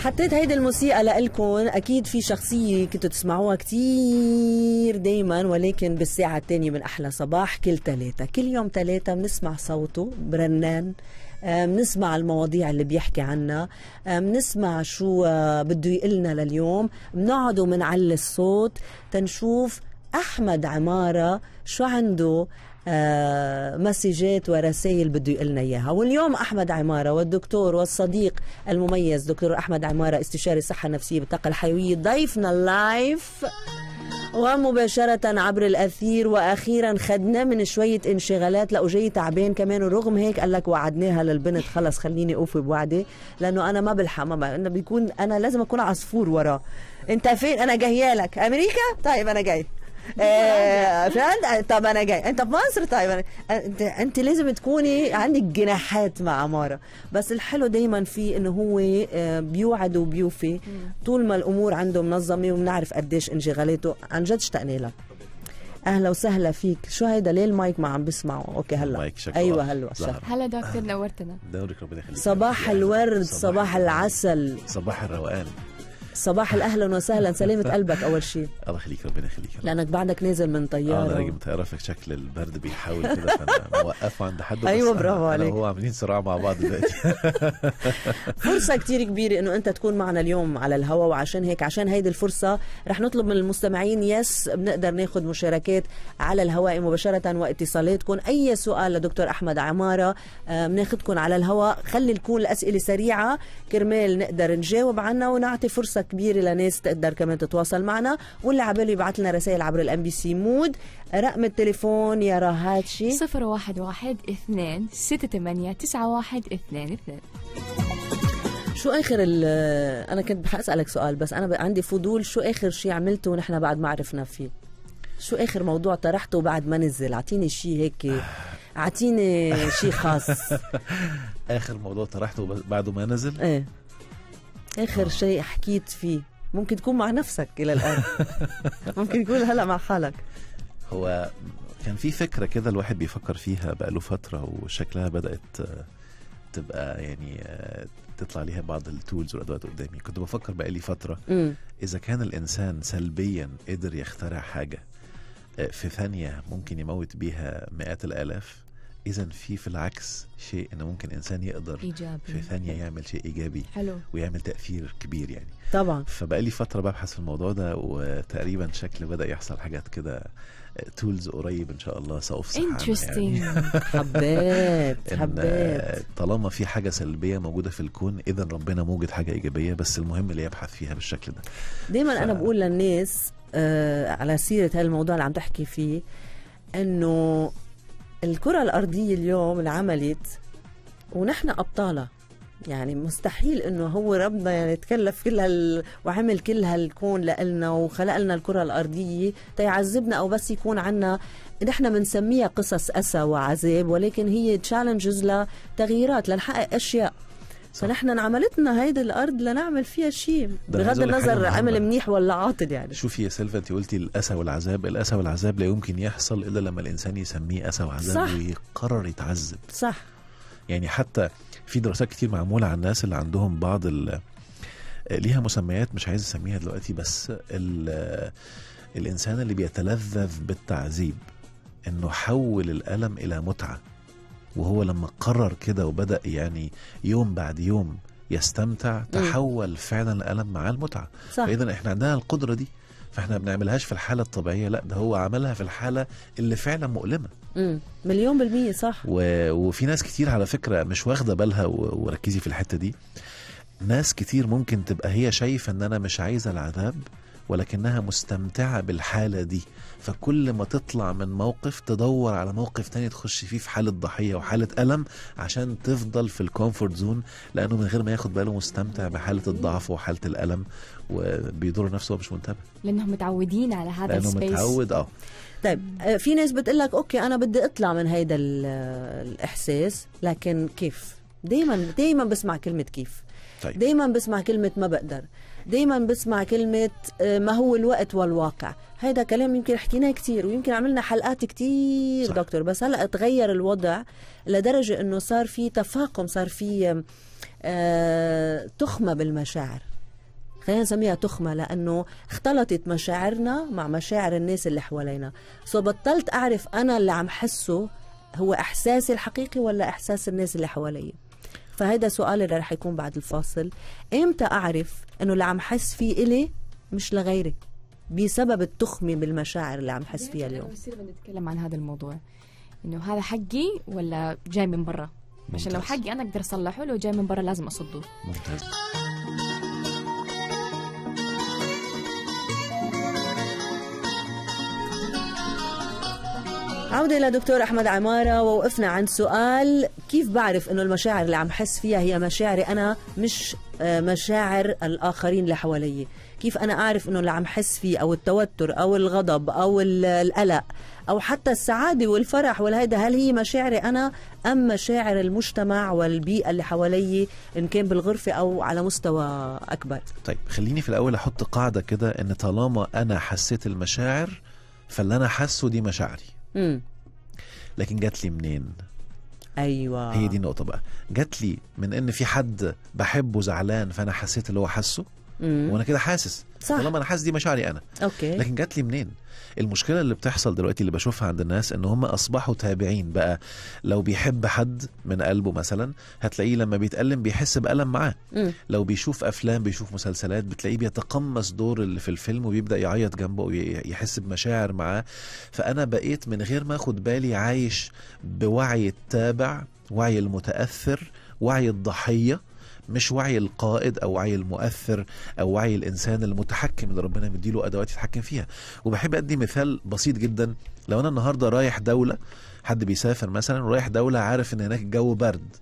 حطيت هيدي الموسيقى لإلكن أكيد في شخصية كنتوا تسمعوها كتير دايما ولكن بالساعة الثانية من أحلى صباح كل ثلاثة كل يوم ثلاثة بنسمع صوته برنان بنسمع آه، المواضيع اللي بيحكي عنها بنسمع آه، شو آه، بده يقلنا لليوم بنقعد ومنعلي الصوت تنشوف أحمد عمارة شو عنده آه، مسجات ورسائل بده يقلنا إياها واليوم أحمد عمارة والدكتور والصديق المميز دكتور أحمد عمارة استشاري الصحه النفسيه بالطاقة الحيوية ضيفنا اللايف ومباشرة عبر الأثير وأخيرا خدنا من شوية انشغالات لأ جاي تعبان كمان ورغم هيك قال لك وعدناها للبنت خلص خليني أوفي بوعدي لأنه أنا ما بلحق ما أنا بيكون أنا لازم أكون عصفور وراه أنت فين أنا جاية لك أمريكا طيب أنا جاي ايه طب انا جاي انت في مصر طيب انت انت لازم تكوني عندك جناحات مع عماره بس الحلو دايما فيه ان هو آه، بيوعد وبيوفي طول ما الامور عنده منظمه وبنعرف قديش انشغالاته عن جد اشتقنا لك اهلا وسهلا فيك شو هيدا ليه المايك ما عم بسمعه اوكي هلا شكرا ايوه هلا هلا دكتور نورتنا دورك ربنا يخليك صباح الورد صباح, صباح العسل صباح الروقان صباح الاهلا وسهلا سلامة قلبك اول شيء الله يخليك ربنا يخليك لانك بعدك نازل من طياره آه، انا راجع من شكل البرد بيحاول كده فانا موقفه عند حد ايوه برافو عليك هو عاملين صراع مع بعض دلوقتي فرصه كتير كبيره انه انت تكون معنا اليوم على الهواء وعشان هيك عشان هيدي الفرصه رح نطلب من المستمعين يس بنقدر ناخذ مشاركات على الهواء مباشره واتصالاتكم اي سؤال لدكتور احمد عماره آه، بناخذكم على الهواء خلي تكون الاسئله سريعه كرمال نقدر نجاوب عنها ونعطي فرصه كبيره لناس تقدر كمان تتواصل معنا واللي عبالي يبعث لنا رسائل عبر الام بي سي مود رقم التليفون يا رهاتشي 011 68 91 شو اخر انا كنت بحق اسالك سؤال بس انا عندي فضول شو اخر شيء عملته ونحن بعد ما عرفنا فيه شو اخر موضوع طرحته بعد ما نزل اعطيني شيء هيك اعطيني شيء خاص اخر موضوع طرحته بعد ما نزل ايه اخر آه. شيء حكيت فيه ممكن تكون مع نفسك الى الان ممكن تكون هلا مع حالك هو كان في فكره كده الواحد بيفكر فيها بقاله فتره وشكلها بدات تبقى يعني تطلع ليها بعض التولز والادوات قدامي كنت بفكر بقالي فتره م. اذا كان الانسان سلبيا قدر يخترع حاجه آه، في ثانيه ممكن يموت بيها مئات الالاف اذا في في العكس شيء ان ممكن انسان يقدر إيجابي. في ثانيه يعمل شيء ايجابي حلو. ويعمل تاثير كبير يعني طبعا فبقى لي فتره ببحث في الموضوع ده وتقريبا شكل بدا يحصل حاجات كده تولز قريب ان شاء الله سافصح عنها يعني. حبيت حبيت طالما في حاجه سلبيه موجوده في الكون اذا ربنا موجد حاجه ايجابيه بس المهم اللي يبحث فيها بالشكل ده دايما ف... انا بقول للناس آه على سيره هالموضوع اللي عم تحكي فيه انه الكرة الأرضية اليوم انعملت ونحن أبطالها يعني مستحيل انه هو ربنا يعني تكلف كل هال وعمل كل هالكون لنا وخلق لنا الكره الارضيه تيعذبنا او بس يكون عنا نحن بنسميها قصص اسى وعذاب ولكن هي تشالنجز لتغييرات لنحقق اشياء فنحن انعملت لنا هيدي الارض لنعمل فيها شيء بغض النظر عمل منيح ولا عاطل يعني شوفي يا سيلفا انت قلتي الاسى والعذاب الاسى والعذاب لا يمكن يحصل الا لما الانسان يسميه اسى وعذاب صح. ويقرر يتعذب صح يعني حتى في دراسات كتير معموله على الناس اللي عندهم بعض ال... ليها مسميات مش عايز اسميها دلوقتي بس ال... الانسان اللي بيتلذذ بالتعذيب انه حول الالم الى متعه وهو لما قرر كده وبدأ يعني يوم بعد يوم يستمتع تحول فعلا الألم مع المتعة فإذا احنا عندنا القدرة دي فاحنا ما بنعملهاش في الحالة الطبيعية لا ده هو عملها في الحالة اللي فعلا مؤلمة مم. مليون بالمية صح و... وفي ناس كتير على فكرة مش واخدة بالها و... وركزي في الحتة دي ناس كتير ممكن تبقى هي شايفة ان انا مش عايزة العذاب ولكنها مستمتعة بالحالة دي فكل ما تطلع من موقف تدور على موقف تاني تخش فيه في حالة ضحية وحالة ألم عشان تفضل في الكومفورت زون لأنه من غير ما ياخد باله مستمتع بحالة الضعف وحالة الألم وبيضر نفسه ومش منتبه لأنهم متعودين على هذا لأنه السبيس متعود اه طيب آه، في ناس بتقول لك اوكي انا بدي اطلع من هيدا آه، الاحساس لكن كيف دايما دايما بسمع كلمه كيف طيب. دايما بسمع كلمه ما بقدر دايما بسمع كلمة آه، ما هو الوقت والواقع هيدا كلام يمكن حكيناه كتير ويمكن عملنا حلقات كتير صح. دكتور بس هلأ تغير الوضع لدرجة أنه صار في تفاقم صار في آه، تخمة بالمشاعر خلينا نسميها تخمة لأنه اختلطت مشاعرنا مع مشاعر الناس اللي حوالينا سو بطلت أعرف أنا اللي عم حسه هو إحساسي الحقيقي ولا إحساس الناس اللي حوالي فهذا سؤال اللي رح يكون بعد الفاصل امتى أعرف انه اللي عم حس فيه الي مش لغيري بسبب التخمه بالمشاعر اللي عم حس فيها اليوم بصير نتكلم عن هذا الموضوع انه هذا حقي ولا جاي من برا عشان لو حقي انا اقدر اصلحه لو جاي من برا لازم اصده ممتاز. عودة لدكتور أحمد عمارة ووقفنا عند سؤال كيف بعرف أنه المشاعر اللي عم حس فيها هي مشاعري أنا مش آه، مشاعر الآخرين اللي حواليي كيف أنا أعرف أنه اللي عم حس فيه أو التوتر أو الغضب أو القلق أو حتى السعادة والفرح والهيدا هل هي مشاعري أنا أم مشاعر المجتمع والبيئة اللي حواليي إن كان بالغرفة أو على مستوى أكبر طيب خليني في الأول أحط قاعدة كده أن طالما أنا حسيت المشاعر فاللي أنا حاسه دي مشاعري لكن جات لي منين ايوه هي دي النقطه بقى جات لي من ان في حد بحبه زعلان فانا حسيت اللي هو حاسه مم. وانا كده حاسس صح طالما انا حاسس دي مشاعري انا اوكي لكن جات لي منين المشكله اللي بتحصل دلوقتي اللي بشوفها عند الناس ان هم اصبحوا تابعين بقى لو بيحب حد من قلبه مثلا هتلاقيه لما بيتالم بيحس بالم معاه مم. لو بيشوف افلام بيشوف مسلسلات بتلاقيه بيتقمص دور اللي في الفيلم وبيبدا يعيط جنبه ويحس بمشاعر معاه فانا بقيت من غير ما اخد بالي عايش بوعي التابع وعي المتاثر وعي الضحيه مش وعي القائد او وعي المؤثر او وعي الانسان المتحكم اللي ربنا مديله ادوات يتحكم فيها وبحب ادي مثال بسيط جدا لو انا النهارده رايح دوله حد بيسافر مثلا رايح دوله عارف ان هناك الجو برد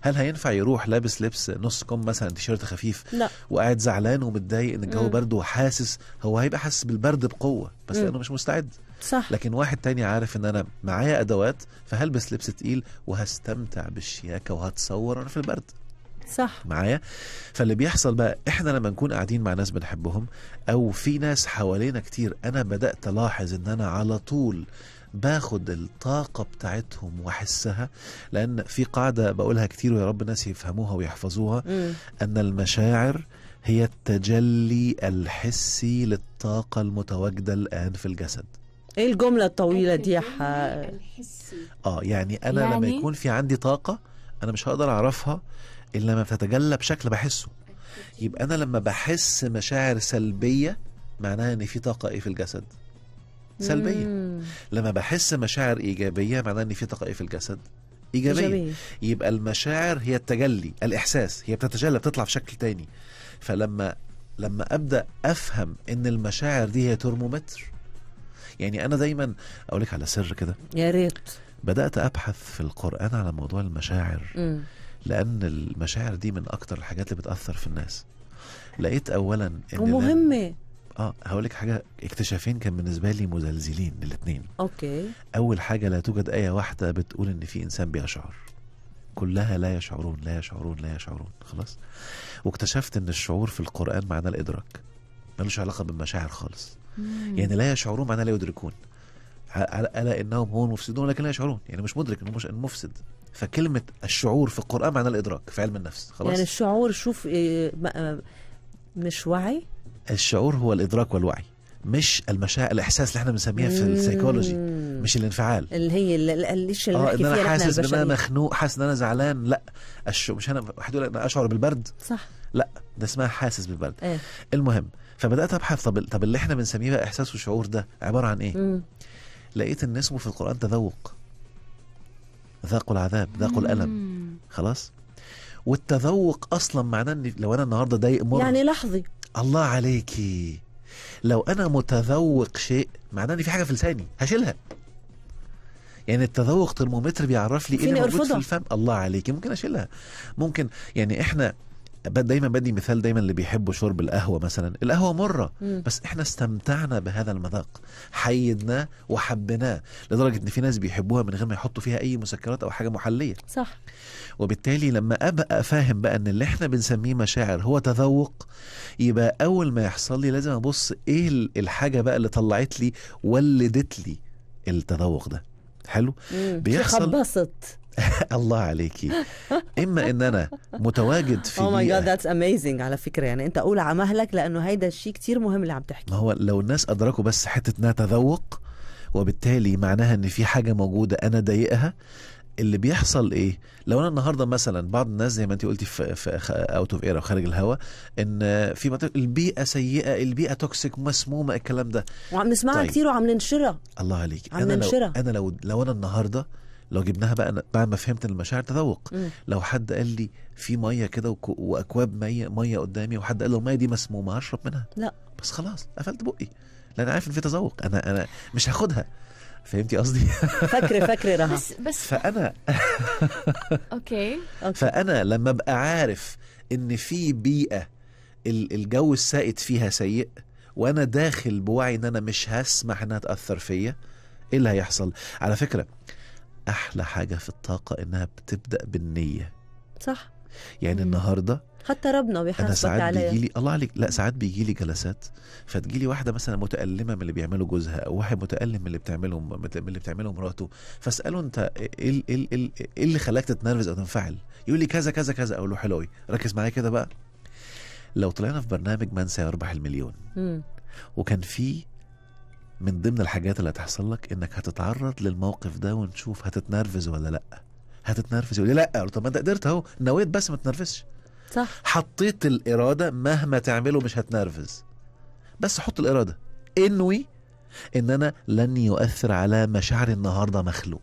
هل هينفع يروح لابس لبس نص كم مثلا تيشيرت خفيف لا. وقاعد زعلان ومتضايق ان الجو برد وحاسس هو هيبقى حاسس بالبرد بقوه بس لانه مش مستعد صح لكن واحد تاني عارف ان انا معايا ادوات فهلبس لبس تقيل وهستمتع بالشياكه وهتصور وانا في البرد صح معايا فاللي بيحصل بقى احنا لما نكون قاعدين مع ناس بنحبهم او في ناس حوالينا كتير انا بدات الاحظ ان انا على طول باخد الطاقة بتاعتهم وأحسها لأن في قاعدة بقولها كتير ويا رب الناس يفهموها ويحفظوها م. أن المشاعر هي التجلي الحسي للطاقة المتواجدة الآن في الجسد ايه الجملة الطويلة دي ح... اه يعني انا يعني... لما يكون في عندي طاقة انا مش هقدر اعرفها إلا لما بتتجلى بشكل بحسه يبقى انا لما بحس مشاعر سلبيه معناها ان في طاقه ايه في الجسد سلبيه مم. لما بحس مشاعر ايجابيه معناها ان في طاقه ايه في الجسد إيجابية. إيجابية يبقى المشاعر هي التجلي الإحساس هي بتتجلى بتطلع في شكل تاني فلما لما أبدأ أفهم إن المشاعر دي هي ترمومتر يعني أنا دايما أقول لك على سر كده يا ريت بدأت أبحث في القرآن على موضوع المشاعر م. لان المشاعر دي من اكتر الحاجات اللي بتاثر في الناس لقيت اولا ان ومهمه إيه؟ اه هقول لك حاجه اكتشافين كان بالنسبه لي مزلزلين الاثنين اوكي اول حاجه لا توجد ايه واحده بتقول ان في انسان بيشعر كلها لا يشعرون لا يشعرون لا يشعرون خلاص واكتشفت ان الشعور في القران معناه الادراك ملوش علاقه بالمشاعر خالص مم. يعني لا يشعرون معناه لا يدركون الا انهم هم المفسدون لكن لا يشعرون يعني مش مدرك انه مش مفسد فكلمة الشعور في القرآن معناه الإدراك في علم النفس خلاص يعني الشعور شوف إيه، آه، مش وعي الشعور هو الإدراك والوعي مش المشاعر الإحساس اللي احنا بنسميها في السيكولوجي مش الانفعال اللي هي اللي اللي آه ان انا حاسس ان انا مخنوق حاسس ان انا زعلان لا الشو مش انا هتقول انا اشعر بالبرد صح لا ده اسمها حاسس بالبرد ايه؟ المهم فبدات ابحث طب طب اللي احنا بنسميه بقى احساس وشعور ده عباره عن ايه؟ مم. لقيت ان اسمه في القران تذوق ذاقوا العذاب ذاقوا الألم خلاص والتذوق أصلا معناه إن لو أنا النهاردة ضايق مر يعني لحظي الله عليكي لو أنا متذوق شيء معناه إن في حاجة في لساني هشيلها يعني التذوق ترمومتر بيعرف لي ايه اللي موجود في الفم الله عليكي ممكن اشيلها ممكن يعني احنا دايما بدي مثال دايما اللي بيحبوا شرب القهوه مثلا القهوه مره مم. بس احنا استمتعنا بهذا المذاق حيدناه وحبيناه لدرجه ان في ناس بيحبوها من غير ما يحطوا فيها اي مسكرات او حاجه محليه صح وبالتالي لما ابقى فاهم بقى ان اللي احنا بنسميه مشاعر هو تذوق يبقى اول ما يحصل لي لازم ابص ايه الحاجه بقى اللي طلعت لي ولدت لي التذوق ده حلو مم. بيحصل الله عليكي اما ان انا متواجد في او ماي جاد ذاتس اميزنج على فكره يعني انت قول على مهلك لانه هيدا الشيء كتير مهم اللي عم تحكي ما هو لو الناس ادركوا بس حته انها تذوق وبالتالي معناها ان في حاجه موجوده انا ضايقها اللي بيحصل ايه لو انا النهارده مثلا بعض الناس زي ما انت قلتي في, في اوت اوف اير او خارج الهواء ان في البيئه سيئه البيئه توكسيك مسمومه الكلام ده وعم نسمعها طيب. كتير وعم ننشرها الله عليك عم انا ننشرها. لو انا لو لو انا النهارده لو جبناها بقى بعد ما فهمت المشاعر تذوق مم. لو حد قال لي في ميه كده واكواب ميه ميه قدامي وحد قال له الميه دي مسمومه هشرب منها لا بس خلاص قفلت بقي لان انا عارف ان في تذوق انا انا مش هاخدها فهمتي قصدي؟ فاكر فاكر رها بس بس فانا اوكي فانا لما ابقى عارف ان في بيئه الجو السائد فيها سيء وانا داخل بوعي ان انا مش هسمح انها تاثر فيا ايه اللي هيحصل؟ على فكره احلى حاجه في الطاقه انها بتبدا بالنيه صح يعني مم. النهارده حتى ربنا بيحاسبك انا ساعات بيجي لي الله عليك لا ساعات بيجي لي جلسات فتجي لي واحده مثلا متالمه من اللي بيعمله جوزها او واحد متالم من اللي بتعمله من اللي بتعمله مراته فاساله انت ايه ايه إيه, ايه اللي خلاك تتنرفز او تنفعل يقول لي كذا كذا كذا اقول له حلو قوي ركز معايا كده بقى لو طلعنا في برنامج من سيربح المليون مم. وكان في من ضمن الحاجات اللي هتحصل لك انك هتتعرض للموقف ده ونشوف هتتنرفز ولا لا هتتنرفز ولا لا طب ما انت قدرت اهو نويت بس ما تنرفزش صح حطيت الاراده مهما تعمله مش هتنرفز بس حط الاراده انوي ان انا لن يؤثر على مشاعري النهارده مخلوق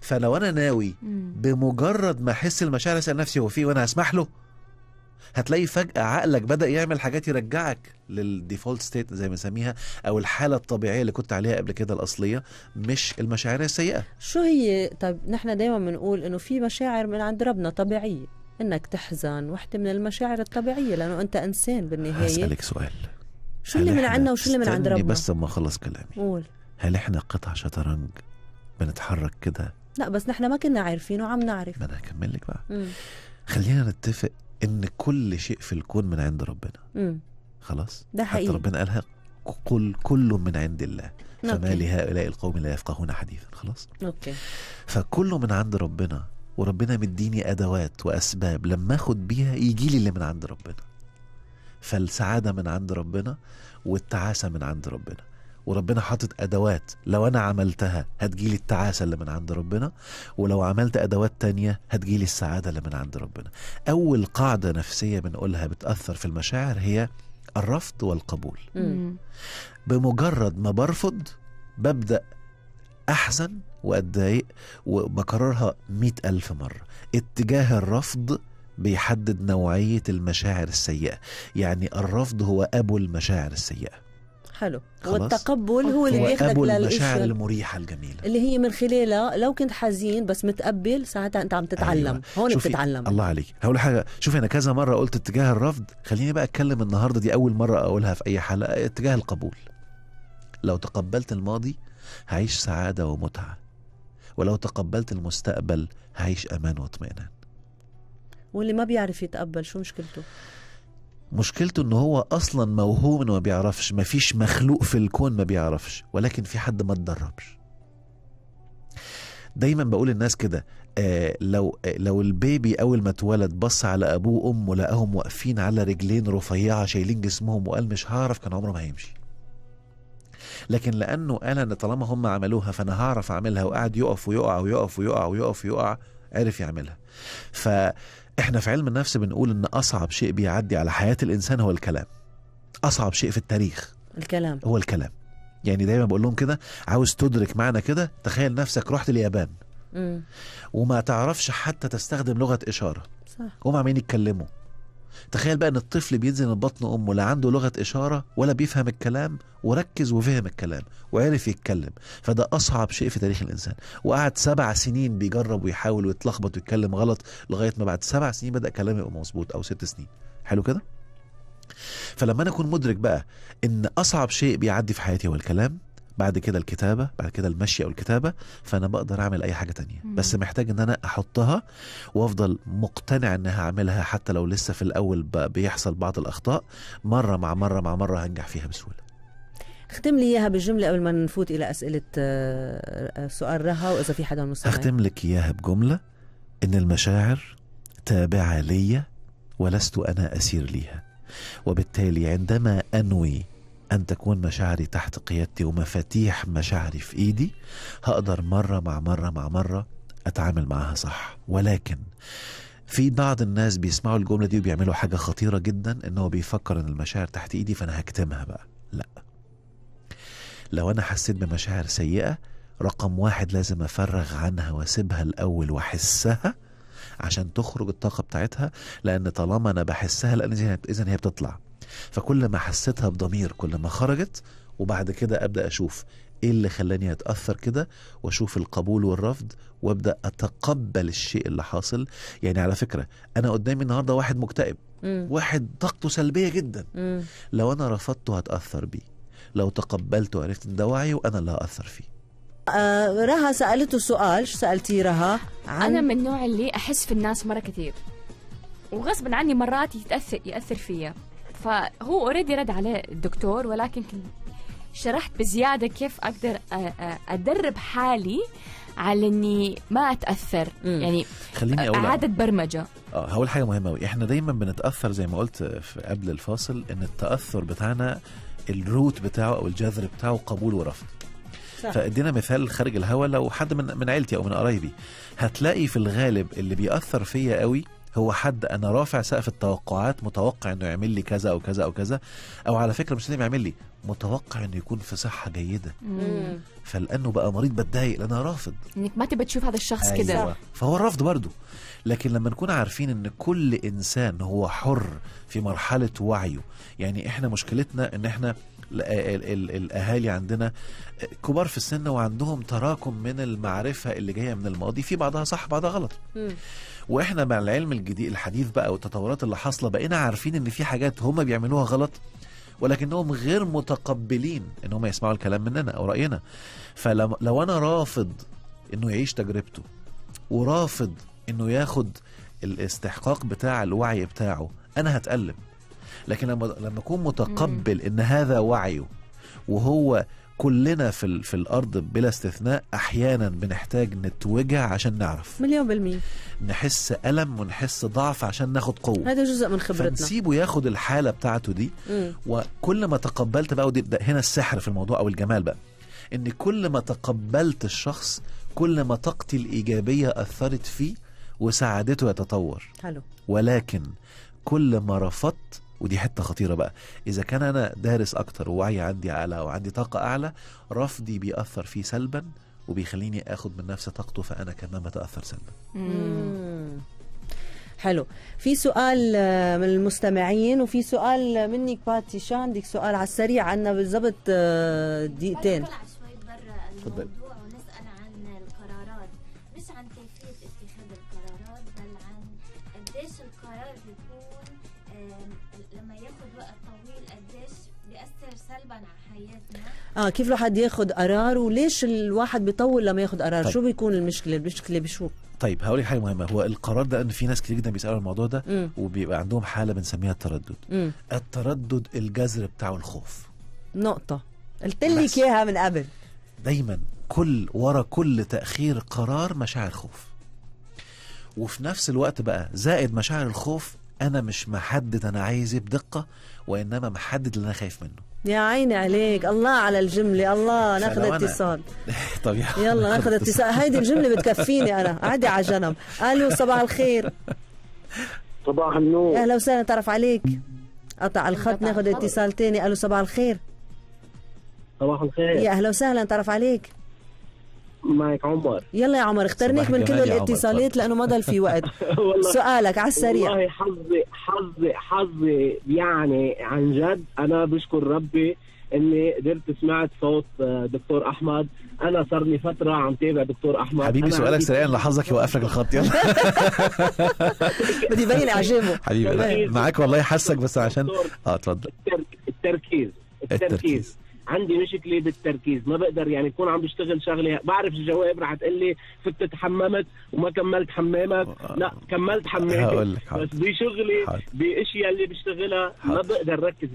فلو انا ناوي بمجرد ما احس المشاعر اسال نفسي هو في إيه وانا هسمح له هتلاقي فجأة عقلك بدأ يعمل حاجات يرجعك للديفولت ستيت زي ما نسميها أو الحالة الطبيعية اللي كنت عليها قبل كده الأصلية مش المشاعر السيئة شو هي طب نحن دايما بنقول إنه في مشاعر من عند ربنا طبيعية إنك تحزن وحدة من المشاعر الطبيعية لأنه أنت إنسان بالنهاية هسألك سؤال شو اللي من عندنا وشو اللي من عند ربنا بس لما أخلص كلامي قول هل إحنا قطع شطرنج بنتحرك كده لا بس نحن ما كنا عارفين وعم نعرف ما أنا هكمل لك بقى مم. خلينا نتفق ان كل شيء في الكون من عند ربنا مم. خلاص ده حقيقي. حتى ربنا قالها قل كل من عند الله فما لهؤلاء القوم لا يفقهون حديثا خلاص اوكي فكله من عند ربنا وربنا مديني ادوات واسباب لما اخد بيها يجي لي اللي من عند ربنا فالسعاده من عند ربنا والتعاسه من عند ربنا وربنا حاطط ادوات لو انا عملتها هتجيلي التعاسه اللي من عند ربنا ولو عملت ادوات تانية هتجيلي السعاده اللي من عند ربنا اول قاعده نفسيه بنقولها بتاثر في المشاعر هي الرفض والقبول بمجرد ما برفض ببدا احزن واتضايق وبكررها مئة ألف مرة اتجاه الرفض بيحدد نوعية المشاعر السيئة يعني الرفض هو أبو المشاعر السيئة حلو خلاص. والتقبل هو اللي بياخدك للمشاعر المريحه الجميله اللي هي من خلالها لو كنت حزين بس متقبل ساعتها انت عم تتعلم أيوة. هون شوفي بتتعلم الله عليك هقول حاجه شوفي انا كذا مره قلت اتجاه الرفض خليني بقى اتكلم النهارده دي اول مره اقولها في اي حلقه اتجاه القبول لو تقبلت الماضي هعيش سعاده ومتعه ولو تقبلت المستقبل هعيش امان واطمئنان واللي ما بيعرف يتقبل شو مشكلته مشكلته ان هو اصلا موهوم انه ما بيعرفش ما فيش مخلوق في الكون ما بيعرفش ولكن في حد ما اتدربش دايما بقول للناس كده آه لو آه لو البيبي اول ما اتولد بص على ابوه وامه لقاهم واقفين على رجلين رفيعه شايلين جسمهم وقال مش هعرف كان عمره ما هيمشي لكن لانه قال ان طالما هم عملوها فانا هعرف اعملها وقعد يقف ويقع ويقف ويقع ويقف ويقع, ويقع عرف يعملها فاحنا في علم النفس بنقول ان اصعب شيء بيعدي على حياه الانسان هو الكلام اصعب شيء في التاريخ الكلام هو الكلام يعني دايما بقول لهم كده عاوز تدرك معنى كده تخيل نفسك رحت اليابان مم. وما تعرفش حتى تستخدم لغه اشاره صح هم عمالين يتكلموا تخيل بقى ان الطفل بينزل من بطن امه لا عنده لغه اشاره ولا بيفهم الكلام وركز وفهم الكلام وعرف يتكلم فده اصعب شيء في تاريخ الانسان وقعد سبع سنين بيجرب ويحاول ويتلخبط ويتكلم غلط لغايه ما بعد سبع سنين بدا كلامه يبقى مظبوط او ست سنين حلو كده فلما انا اكون مدرك بقى ان اصعب شيء بيعدي في حياتي هو الكلام بعد كده الكتابه بعد كده المشي او الكتابه فانا بقدر اعمل اي حاجه تانية مم. بس محتاج ان انا احطها وافضل مقتنع ان هعملها حتى لو لسه في الاول بيحصل بعض الاخطاء مره مع مره مع مره هنجح فيها بسهوله اختم لي اياها بالجمله قبل ما نفوت الى اسئله آه، سؤال رها واذا في حدا مستمع اختم لك اياها بجمله ان المشاعر تابعه لي ولست انا اسير ليها وبالتالي عندما انوي أن تكون مشاعري تحت قيادتي ومفاتيح مشاعري في إيدي هقدر مرة مع مرة مع مرة أتعامل معاها صح ولكن في بعض الناس بيسمعوا الجملة دي وبيعملوا حاجة خطيرة جدا إن هو بيفكر إن المشاعر تحت إيدي فأنا هكتمها بقى لأ لو أنا حسيت بمشاعر سيئة رقم واحد لازم أفرغ عنها وأسيبها الأول وأحسها عشان تخرج الطاقة بتاعتها لأن طالما أنا بحسها لأن إذا هي بتطلع فكل ما حسيتها بضمير كل ما خرجت وبعد كده ابدا اشوف ايه اللي خلاني اتاثر كده واشوف القبول والرفض وابدا اتقبل الشيء اللي حاصل يعني على فكره انا قدامي النهارده واحد مكتئب مم. واحد طاقته سلبيه جدا مم. لو انا رفضته هتاثر بيه لو تقبلته وعرفت ان ده وعي وانا اللي هاثر فيه آه رها سالته سؤال شو سالتي رها عن... انا من النوع اللي احس في الناس مره كثير وغصبا عني مرات يتاثر ياثر فيا فهو اوريدي رد عليه الدكتور ولكن شرحت بزياده كيف اقدر ادرب حالي على اني ما اتاثر مم. يعني خليني اقول اعاده برمجه اه هقول حاجه مهمه قوي احنا دايما بنتاثر زي ما قلت في قبل الفاصل ان التاثر بتاعنا الروت بتاعه او الجذر بتاعه قبول ورفض صح. فادينا مثال خارج الهوا لو حد من من عيلتي او من قرايبي هتلاقي في الغالب اللي بيأثر فيا قوي هو حد انا رافع سقف التوقعات متوقع انه يعمل لي كذا او كذا او كذا او على فكره مش لازم يعمل لي متوقع انه يكون في صحه جيده فلانه بقى مريض بتضايق لان انا رافض انك ما تبقى تشوف هذا الشخص أيوة. كده فهو الرفض برضه لكن لما نكون عارفين ان كل انسان هو حر في مرحله وعيه يعني احنا مشكلتنا ان احنا الاهالي عندنا كبار في السن وعندهم تراكم من المعرفه اللي جايه من الماضي في بعضها صح بعضها غلط مم. واحنا مع العلم الجديد الحديث بقى والتطورات اللي حاصله بقينا عارفين ان في حاجات هم بيعملوها غلط ولكنهم غير متقبلين ان هم يسمعوا الكلام مننا او راينا فلو انا رافض انه يعيش تجربته ورافض انه ياخد الاستحقاق بتاع الوعي بتاعه انا هتألم لكن لما لما اكون متقبل ان هذا وعيه وهو كلنا في, في الارض بلا استثناء احيانا بنحتاج نتوجع عشان نعرف مليون بالمية نحس الم ونحس ضعف عشان ناخد قوه هذا جزء من خبرتنا فنسيبه ياخد الحاله بتاعته دي مم. وكل ما تقبلت بقى ودي هنا السحر في الموضوع او الجمال بقى ان كل ما تقبلت الشخص كل ما طاقتي الايجابيه اثرت فيه وسعادته يتطور حلو ولكن كل ما رفضت ودي حته خطيره بقى اذا كان انا دارس اكتر ووعي عندي اعلى وعندي طاقه اعلى رفضي بيأثر فيه سلبا وبيخليني اخد من نفسي طاقته فانا كمان بتاثر سلبا حلو في سؤال آه، من المستمعين وفي سؤال منك باتي شو عندك سؤال على السريع عنا بالضبط آه، دقيقتين تفضل ونسأل عن القرارات مش عن كيفية اتخاذ القرارات بل عن قديش القرار بيكون لما ياخد وقت طويل قديش بيأثر سلبا على حياتنا اه كيف الواحد ياخد قرار وليش الواحد بيطول لما ياخد قرار طيب. شو بيكون المشكله المشكله بشو طيب هقول لك حاجه مهمه هو القرار ده ان في ناس كتير جدا بيسالوا الموضوع ده وبيبقى عندهم حاله بنسميها التردد م. التردد الجذر بتاعه الخوف نقطه قلت لك اياها من قبل دايما كل ورا كل تاخير قرار مشاعر خوف وفي نفس الوقت بقى زائد مشاعر الخوف انا مش محدد انا عايز ايه بدقه وانما محدد اللي انا خايف منه يا عيني عليك الله على الجملة الله ناخذ اتصال طب يلا ناخذ اتصال هيدي الجملة بتكفيني أنا عادي على جنب ألو صباح الخير صباح النور أهلا وسهلا تعرف عليك قطع الخط ناخذ اتصال تاني ألو صباح الخير صباح الخير يا أهلا وسهلا تعرف عليك معك عمر يلا يا عمر اخترنيك من كل الاتصالات لانه ما ضل في وقت سؤالك على السريع والله حظي حظي حظي يعني عن جد انا بشكر ربي اني قدرت سمعت صوت آه، دكتور احمد انا صار لي فتره عم تابع دكتور احمد حبيبي سؤالك سريعا لحظك يوقف لك الخط يلا بدي يبين اعجابه حبيبي معك والله حاسك بس عشان اه تفضل التركيز التركيز, التركيز. عندي مشكله بالتركيز ما بقدر يعني يكون عم بشتغل شغله بعرف الجواب رح تقول لي فت تحممت وما كملت حمامك آه، آه، لا كملت آه، حمامك بس بشغلي باشياء اللي بشتغلها ما بقدر ركز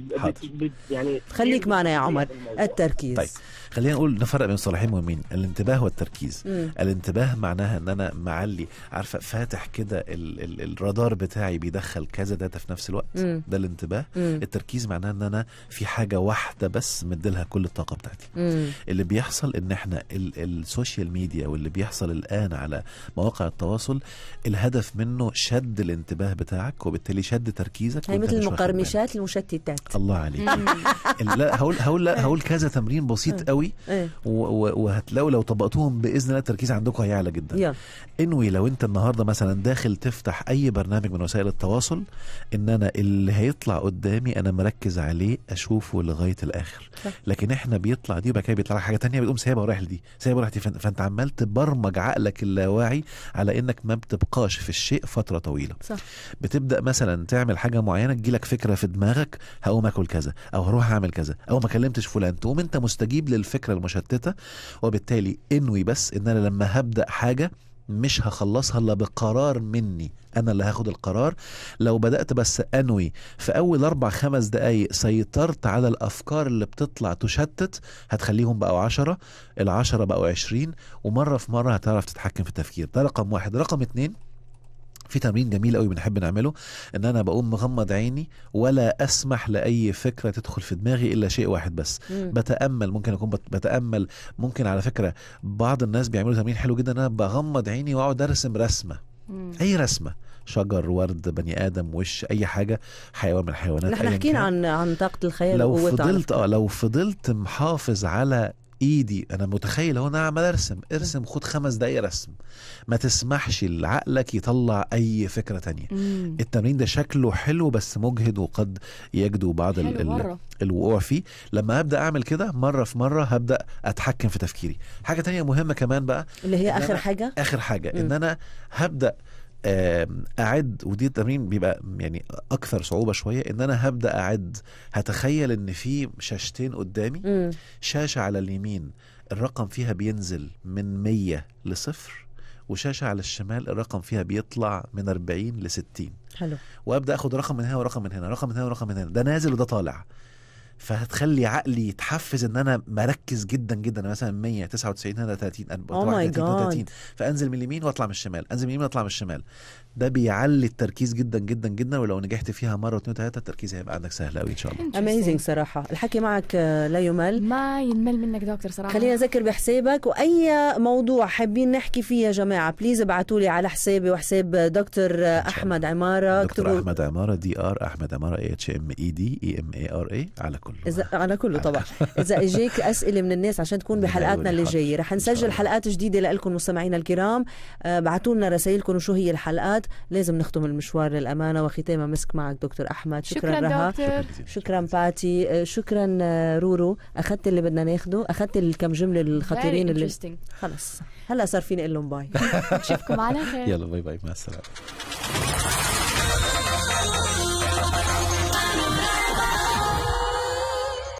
يعني خليك معنا يا عمر التركيز طيب خلينا نقول نفرق بين صلاحين مهمين الانتباه والتركيز مم. الانتباه معناها ان انا معلي عارفه فاتح كده الرادار بتاعي بيدخل كذا داتا في نفس الوقت مم. ده الانتباه مم. التركيز معناه ان انا في حاجه واحده بس مديلها كل الطاقه بتاعتي مم. اللي بيحصل ان احنا السوشيال ميديا واللي بيحصل الان على مواقع التواصل الهدف منه شد الانتباه بتاعك وبالتالي شد تركيزك هي يعني مثل المقرمشات المشتتات الله عليك لا هقول هقول هقول كذا تمرين بسيط قوي إيه. وهتلاقوا لو طبقتوهم باذن الله التركيز عندكم هيعلى جدا انوي لو انت النهارده مثلا داخل تفتح اي برنامج من وسائل التواصل ان انا اللي هيطلع قدامي انا مركز عليه اشوفه لغايه الاخر صح. لكن احنا بيطلع دي وبعد كده بيطلع حاجه تانية بتقوم سايبها ورايح لدي سايبها ورايح فانت عمال تبرمج عقلك اللاواعي على انك ما بتبقاش في الشيء فتره طويله صح. بتبدا مثلا تعمل حاجه معينه تجيلك فكره في دماغك هقوم اكل كذا او هروح اعمل كذا او ما كلمتش فلان تقوم انت مستجيب للفكره المشتته وبالتالي انوي بس ان انا لما هبدا حاجه مش هخلصها الا بقرار مني انا اللي هاخد القرار لو بدات بس انوي في اول اربع خمس دقايق سيطرت على الافكار اللي بتطلع تشتت هتخليهم بقوا عشرة العشرة بقوا عشرين ومره في مره هتعرف تتحكم في التفكير ده رقم واحد رقم اتنين في تمرين جميل قوي بنحب نعمله ان انا بقوم مغمض عيني ولا اسمح لاي فكره تدخل في دماغي الا شيء واحد بس مم. بتامل ممكن اكون بتامل ممكن على فكره بعض الناس بيعملوا تمرين حلو جدا انا بغمض عيني واقعد ارسم رسمه اي رسمه شجر ورد بني ادم وش اي حاجه حيوان من الحيوانات احنا حكينا عن عن طاقه الخيال لو فضلت اه لو فضلت محافظ على ايدي انا متخيل هو انا عمال ارسم ارسم خد خمس دقايق رسم ما تسمحش لعقلك يطلع اي فكره تانية مم. التمرين ده شكله حلو بس مجهد وقد يجدو بعض ال ال الوقوع فيه لما ابدا اعمل كده مره في مره هبدا اتحكم في تفكيري حاجه تانية مهمه كمان بقى اللي هي اخر حاجه اخر حاجه مم. ان انا هبدا اعد ودي التمرين بيبقى يعني اكثر صعوبه شويه ان انا هبدا اعد هتخيل ان في شاشتين قدامي م. شاشه على اليمين الرقم فيها بينزل من 100 لصفر وشاشه على الشمال الرقم فيها بيطلع من 40 ل 60 حلو وابدا اخد رقم من هنا ورقم من هنا رقم من هنا ورقم من هنا ده نازل وده طالع فهتخلي عقلي يتحفز ان انا مركز جدا جدا مثلا 100 99 هنا 30 oh 30 فانزل من اليمين واطلع من الشمال انزل من اليمين واطلع من الشمال ده بيعلي التركيز جدا جدا جدا ولو نجحت فيها مره واثنين وثلاثه التركيز هيبقى عندك سهل قوي ان شاء الله اميزنج صراحه الحكي معك آه، لا يمل ما ينمل منك دكتور صراحه خلينا نذكر بحسابك واي موضوع حابين نحكي فيه يا جماعه بليز ابعتوا لي على حسابي وحساب دكتور آه، احمد عماره دكتور احمد عماره دي ار احمد عماره اي اتش ام اي دي اي ام اي ار اي على كله اذا على كله طبعا اذا اجيك اسئله من الناس عشان تكون بحلقاتنا اللي جايه رح نسجل حلقات جديده لكم مستمعينا الكرام ابعتوا آه، لنا رسائلكم وشو هي الحلقات الوقت لازم نختم المشوار للأمانة وختام مسك معك دكتور أحمد شكرا, شكرا رها دكتور. شكرا باتي شكرا آه، آه، رورو أخذت اللي بدنا ناخده أخذت الكم جملة الخطيرين اللي خلص هلا صار فيني اقول لهم باي نشوفكم على خير يلا باي باي مع السلامة